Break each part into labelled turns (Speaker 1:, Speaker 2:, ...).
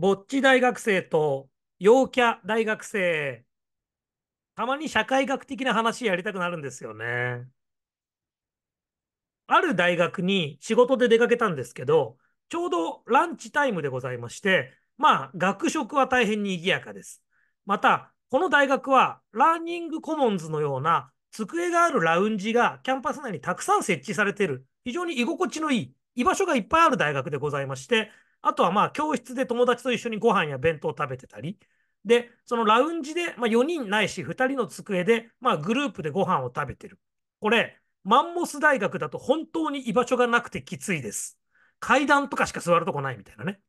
Speaker 1: ぼっち大学生と陽キャ大学生、たまに社会学的な話やりたくなるんですよね。ある大学に仕事で出かけたんですけど、ちょうどランチタイムでございまして、まあ、学食は大変に賑やかです。また、この大学は、ラーニングコモンズのような机があるラウンジがキャンパス内にたくさん設置されている、非常に居心地のいい、居場所がいっぱいある大学でございまして、あとはまあ教室で友達と一緒にご飯や弁当を食べてたり、で、そのラウンジで、まあ、4人ないし2人の机で、まあ、グループでご飯を食べてる。これ、マンモス大学だと本当に居場所がなくてきついです。階段とかしか座るとこないみたいなね。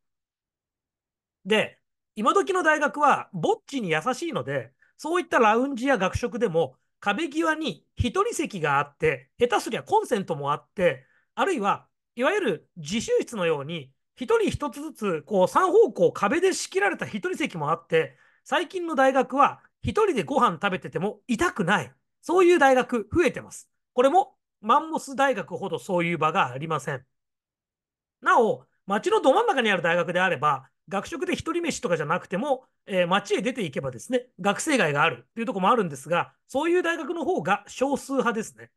Speaker 1: で、今時の大学はぼっちに優しいので、そういったラウンジや学食でも壁際に1人席があって、下手すりゃコンセントもあって、あるいはいわゆる自習室のように一人一つずつ、こう、三方向壁で仕切られた一人席もあって、最近の大学は一人でご飯食べてても痛くない。そういう大学増えてます。これもマンモス大学ほどそういう場がありません。なお、街のど真ん中にある大学であれば、学食で一人飯とかじゃなくても、えー、街へ出ていけばですね、学生街があるというとこもあるんですが、そういう大学の方が少数派ですね。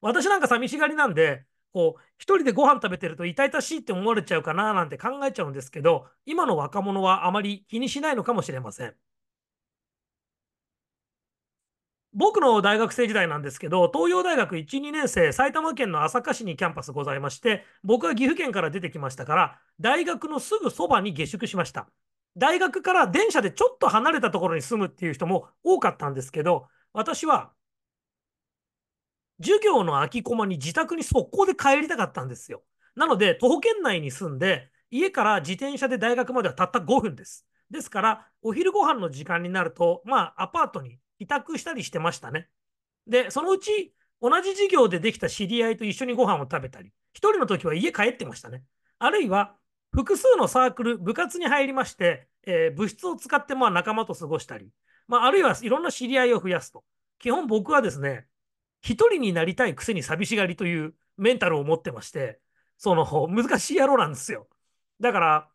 Speaker 1: 私なんか寂しがりなんで、こう、一人でご飯食べてると痛々しいって思われちゃうかななんて考えちゃうんですけど、今の若者はあまり気にしないのかもしれません。僕の大学生時代なんですけど、東洋大学1、2年生、埼玉県の朝霞市にキャンパスございまして、僕は岐阜県から出てきましたから、大学のすぐそばに下宿しました。大学から電車でちょっと離れたところに住むっていう人も多かったんですけど、私は授業の空きコマに自宅に速攻で帰りたかったんですよ。なので、徒歩圏内に住んで、家から自転車で大学まではたった5分です。ですから、お昼ご飯の時間になると、まあ、アパートに委託したりしてましたね。で、そのうち、同じ授業でできた知り合いと一緒にご飯を食べたり、一人の時は家帰ってましたね。あるいは、複数のサークル、部活に入りまして、えー、部室を使ってまあ仲間と過ごしたり、まあ、あるいはいろんな知り合いを増やすと。基本僕はですね、一人になりたいくせに寂しがりというメンタルを持ってまして、その、難しい野郎なんですよ。だから、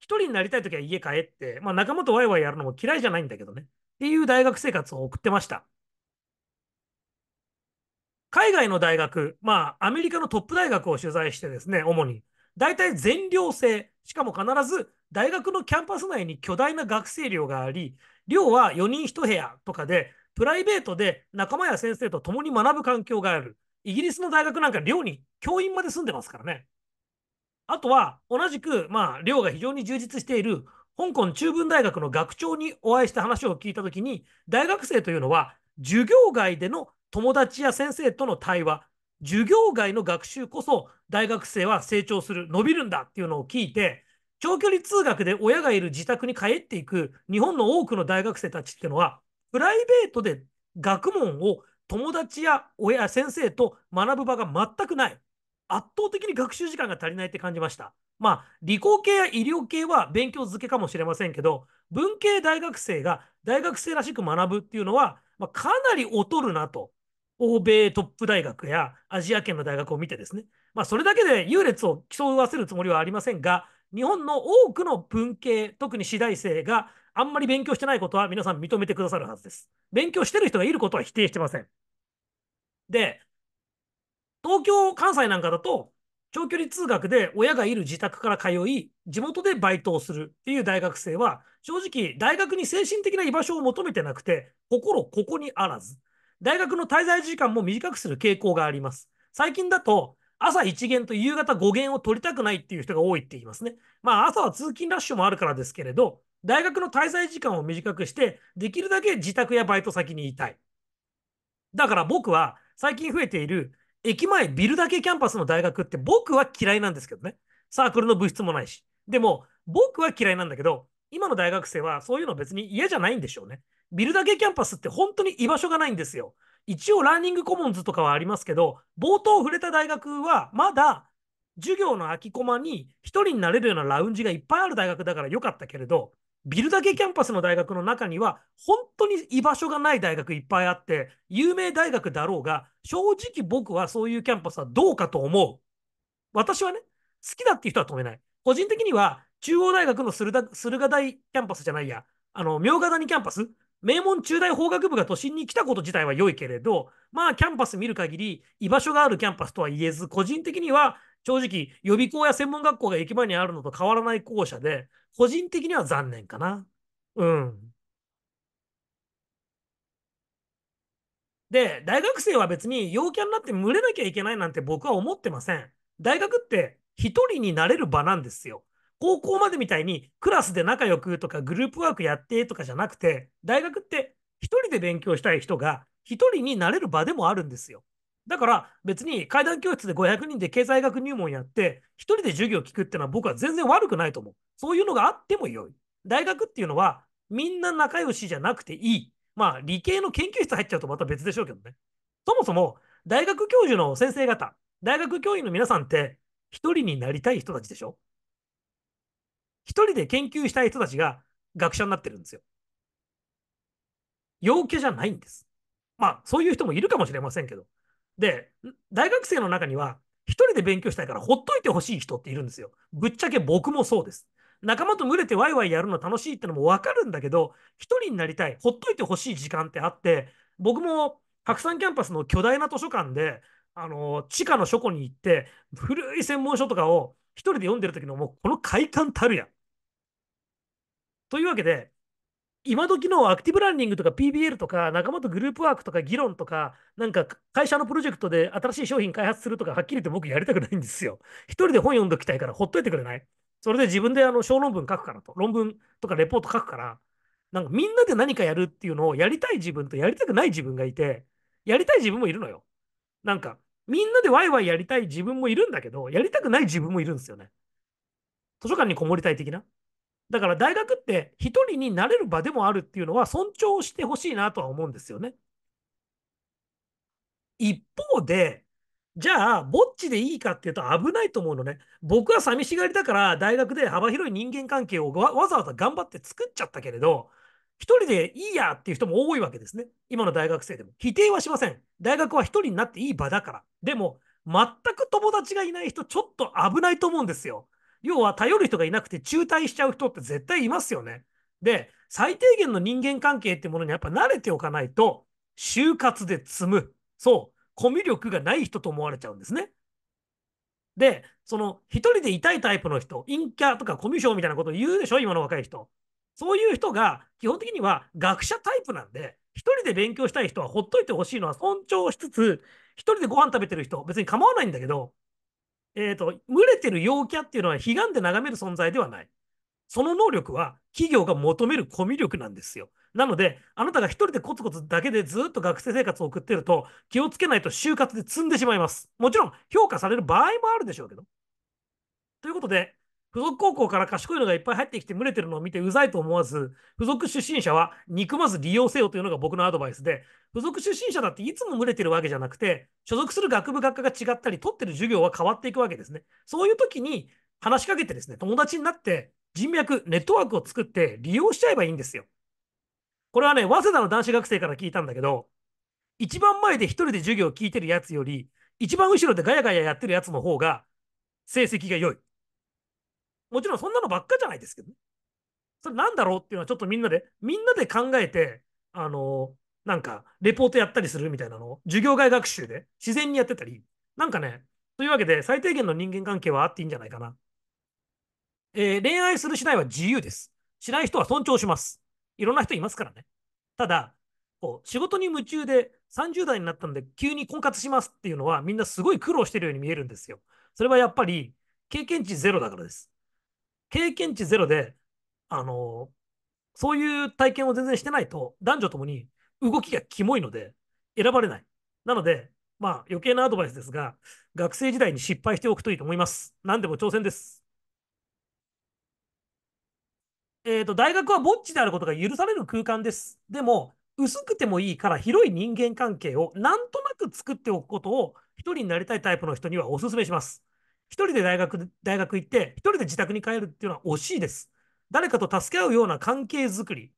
Speaker 1: 一人になりたいときは家帰って、まあ仲間とワイワイやるのも嫌いじゃないんだけどね。っていう大学生活を送ってました。海外の大学、まあアメリカのトップ大学を取材してですね、主に。大体全寮制。しかも必ず大学のキャンパス内に巨大な学生寮があり、寮は4人1部屋とかで、プライベートで仲間や先生と共に学ぶ環境がある。イギリスの大学なんか寮に教員まで住んでますからね。あとは、同じく、まあ、寮が非常に充実している、香港中文大学の学長にお会いした話を聞いたときに、大学生というのは、授業外での友達や先生との対話、授業外の学習こそ、大学生は成長する、伸びるんだっていうのを聞いて、長距離通学で親がいる自宅に帰っていく日本の多くの大学生たちっていうのは、プライベートで学問を友達や親、や先生と学ぶ場が全くない。圧倒的に学習時間が足りないって感じました。まあ、理工系や医療系は勉強漬けかもしれませんけど、文系大学生が大学生らしく学ぶっていうのは、まあ、かなり劣るなと。欧米トップ大学やアジア圏の大学を見てですね。まあ、それだけで優劣を競わせるつもりはありませんが、日本の多くの文系、特に私大生があんまり勉強してないことは皆さん認めてくださるはずです。勉強してる人がいることは否定してません。で、東京、関西なんかだと、長距離通学で親がいる自宅から通い、地元でバイトをするっていう大学生は、正直、大学に精神的な居場所を求めてなくて、心ここにあらず。大学の滞在時間も短くする傾向があります。最近だと、朝1限と夕方5限を取りたくないっていう人が多いって言いますね。まあ朝は通勤ラッシュもあるからですけれど、大学の滞在時間を短くして、できるだけ自宅やバイト先にいたい。だから僕は最近増えている駅前ビルだけキャンパスの大学って僕は嫌いなんですけどね。サークルの部室もないし。でも僕は嫌いなんだけど、今の大学生はそういうの別に嫌じゃないんでしょうね。ビルだけキャンパスって本当に居場所がないんですよ。一応ランニングコモンズとかはありますけど、冒頭触れた大学はまだ授業の空きコマに1人になれるようなラウンジがいっぱいある大学だから良かったけれど、ビルダけキャンパスの大学の中には本当に居場所がない大学いっぱいあって、有名大学だろうが、正直僕はそういうキャンパスはどうかと思う。私はね、好きだっていう人は止めない。個人的には中央大学の駿河台キャンパスじゃないや、あの、明河谷キャンパス名門中大法学部が都心に来たこと自体は良いけれど、まあ、キャンパス見る限り、居場所があるキャンパスとは言えず、個人的には正直、予備校や専門学校が駅前にあるのと変わらない校舎で、個人的には残念かな。うん。で、大学生は別に陽キャになって群れなきゃいけないなんて僕は思ってません。大学って一人になれる場なんですよ。高校までみたいにクラスで仲良くとかグループワークやってとかじゃなくて、大学って1人で勉強したい人が1人になれる場でもあるんですよ。だから別に階段教室で500人で経済学入門やって、1人で授業聞くっていうのは僕は全然悪くないと思う。そういうのがあっても良い。大学っていうのはみんな仲良しじゃなくていい。まあ理系の研究室入っちゃうとまた別でしょうけどね。そもそも大学教授の先生方、大学教員の皆さんって1人になりたい人たちでしょ一人で研究したい人たちが学者になってるんですよ。陽気じゃないんです。まあ、そういう人もいるかもしれませんけど。で、大学生の中には、一人で勉強したいからほっといてほしい人っているんですよ。ぶっちゃけ僕もそうです。仲間と群れてワイワイやるの楽しいってのもわかるんだけど、一人になりたい、ほっといてほしい時間ってあって、僕も白山キャンパスの巨大な図書館で、あの、地下の書庫に行って、古い専門書とかを一人で読んでる時のもうこの快感たるや。というわけで、今時のアクティブランニングとか PBL とか仲間とグループワークとか議論とかなんか会社のプロジェクトで新しい商品開発するとかはっきり言って僕やりたくないんですよ。一人で本読んどきたいからほっといてくれないそれで自分であの小論文書くからと論文とかレポート書くからなんかみんなで何かやるっていうのをやりたい自分とやりたくない自分がいてやりたい自分もいるのよ。なんかみんなでワイワイやりたい自分もいるんだけどやりたくない自分もいるんですよね。図書館にこもりたい的な。だから大学って一人になれる場でもあるっていうのは尊重してほしいなとは思うんですよね。一方で、じゃあ、ぼっちでいいかっていうと危ないと思うのね。僕は寂しがりだから大学で幅広い人間関係をわざわざ頑張って作っちゃったけれど、一人でいいやっていう人も多いわけですね。今の大学生でも。否定はしません。大学は一人になっていい場だから。でも、全く友達がいない人、ちょっと危ないと思うんですよ。要は頼る人がいなくて中退しちゃう人って絶対いますよね。で、最低限の人間関係ってものにやっぱ慣れておかないと、就活で積む。そう、コミュ力がない人と思われちゃうんですね。で、その、一人で痛いタイプの人、陰キャとかコミュ障みたいなことを言うでしょ、今の若い人。そういう人が、基本的には学者タイプなんで、一人で勉強したい人はほっといてほしいのは尊重しつつ、一人でご飯食べてる人、別に構わないんだけど、えっ、ー、と、群れてる陽キャっていうのは、悲願で眺める存在ではない。その能力は企業が求めるコミュ力なんですよ。なので、あなたが一人でコツコツだけでずっと学生生活を送ってると、気をつけないと就活で積んでしまいます。もちろん、評価される場合もあるでしょうけど。ということで、付属高校から賢いのがいっぱい入ってきて群れてるのを見てうざいと思わず、付属出身者は憎まず利用せよというのが僕のアドバイスで、付属出身者だっていつも群れてるわけじゃなくて、所属する学部学科が違ったり、取ってる授業は変わっていくわけですね。そういう時に話しかけてですね、友達になって人脈、ネットワークを作って利用しちゃえばいいんですよ。これはね、早稲田の男子学生から聞いたんだけど、一番前で一人で授業を聞いてるやつより、一番後ろでガヤガヤやってるやつの方が成績が良い。もちろんそんなのばっかじゃないですけどね。それなんだろうっていうのはちょっとみんなで、みんなで考えて、あのなんか、レポートやったりするみたいなのを、授業外学習で自然にやってたり、なんかね、というわけで、最低限の人間関係はあっていいんじゃないかな。えー、恋愛するしないは自由です。しない人は尊重します。いろんな人いますからね。ただ、こう仕事に夢中で30代になったんで急に婚活しますっていうのはみんなすごい苦労してるように見えるんですよ。それはやっぱり経験値ゼロだからです。経験値ゼロで、あの、そういう体験を全然してないと、男女ともに動きがキモいので、選ばれない。なので、まあ、余計なアドバイスですが、学生時代に失敗しておくといいと思います。何でも挑戦です。えっ、ー、と、大学はぼっちであることが許される空間です。でも、薄くてもいいから広い人間関係をなんとなく作っておくことを一人になりたいタイプの人にはお勧めします。一人で大学大学行って、一人で自宅に帰るっていうのは惜しいです。誰かと助け合うような関係づくり。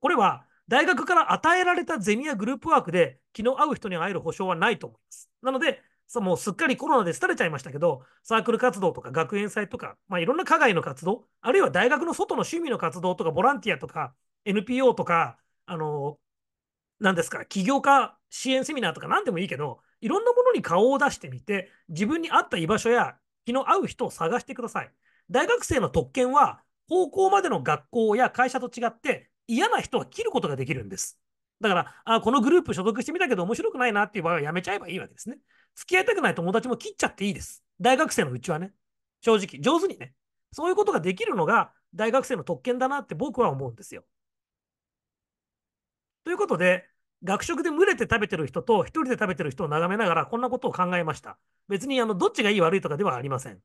Speaker 1: これは、大学から与えられたゼミやグループワークで、気の合う人に会える保証はないと思います。なので、もうすっかりコロナで廃れちゃいましたけど、サークル活動とか学園祭とか、まあ、いろんな課外の活動、あるいは大学の外の趣味の活動とか、ボランティアとか、NPO とか、あの、何ですか、起業家支援セミナーとか何でもいいけど、いろんなものに顔を出してみて、自分に合った居場所や気の合う人を探してください。大学生の特権は、高校までの学校や会社と違って、嫌な人は切ることができるんです。だから、あこのグループ所属してみたけど面白くないなっていう場合はやめちゃえばいいわけですね。付き合いたくない友達も切っちゃっていいです。大学生のうちはね、正直、上手にね。そういうことができるのが大学生の特権だなって僕は思うんですよ。ということで、学食で群れて食べてる人と一人で食べてる人を眺めながらこんなことを考えました。別にあのどっちがいい悪いとかではありません。